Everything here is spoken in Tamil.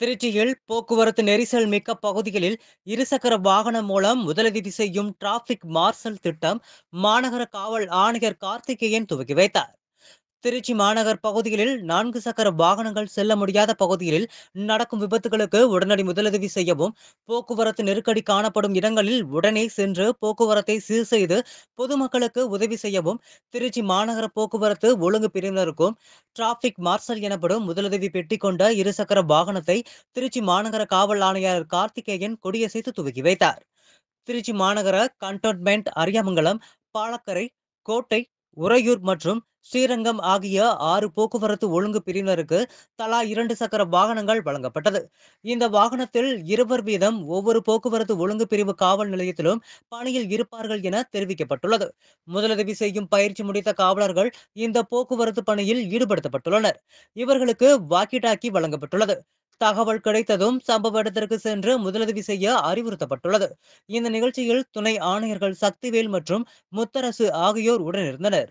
திருச்சியில் போக்குவரத்து நெரிசல் மிக்க பகுதிகளில் இருசக்கர வாகனம் மூலம் முதலுதவி செய்யும் டிராபிக் மார்சல் திட்டம் மாநகர காவல் ஆணையர் கார்த்திகேயன் துவக்கி வைத்தார் திருச்சி மாநகர் பகுதிகளில் நான்கு சக்கர வாகனங்கள் செல்ல முடியாத பகுதிகளில் நடக்கும் விபத்துகளுக்கு உடனடி முதலுதவி செய்யவும் போக்குவரத்து நெருக்கடி காணப்படும் இடங்களில் உடனே சென்று போக்குவரத்தை சீர் செய்து பொதுமக்களுக்கு உதவி செய்யவும் திருச்சி மாநகர போக்குவரத்து ஒழுங்கு பிரிவினருக்கும் டிராபிக் மார்சல் எனப்படும் முதலுதவி பெட்டி கொண்ட இருசக்கர வாகனத்தை திருச்சி மாநகர காவல் ஆணையாளர் கார்த்திகேயன் கொடியசைத்து துவக்கி வைத்தார் திருச்சி மாநகர கண்டோன்மெண்ட் அரியாமங்கலம் பாலக்கரை கோட்டை உறையூர் மற்றும் ஸ்ரீரங்கம் ஆகிய ஆறு போக்குவரத்து ஒழுங்கு பிரிவினருக்கு தலா இரண்டு சக்கர வாகனங்கள் வழங்கப்பட்டது இந்த வாகனத்தில் இருவர் வீதம் ஒவ்வொரு போக்குவரத்து ஒழுங்கு பிரிவு காவல் நிலையத்திலும் பணியில் இருப்பார்கள் என தெரிவிக்கப்பட்டுள்ளது முதலுதவி செய்யும் பயிற்சி முடித்த காவலர்கள் இந்த போக்குவரத்து பணியில் ஈடுபடுத்தப்பட்டுள்ளனர் இவர்களுக்கு வாக்கி டாக்கி வழங்கப்பட்டுள்ளது தகவல் கிடைத்ததும் சம்பவ இடத்திற்கு சென்று முதலுதவி செய்ய அறிவுறுத்தப்பட்டுள்ளது இந்த நிகழ்ச்சியில் துணை ஆணையர்கள் சக்திவேல் மற்றும் முத்தரசு ஆகியோர் உடனிருந்தனர்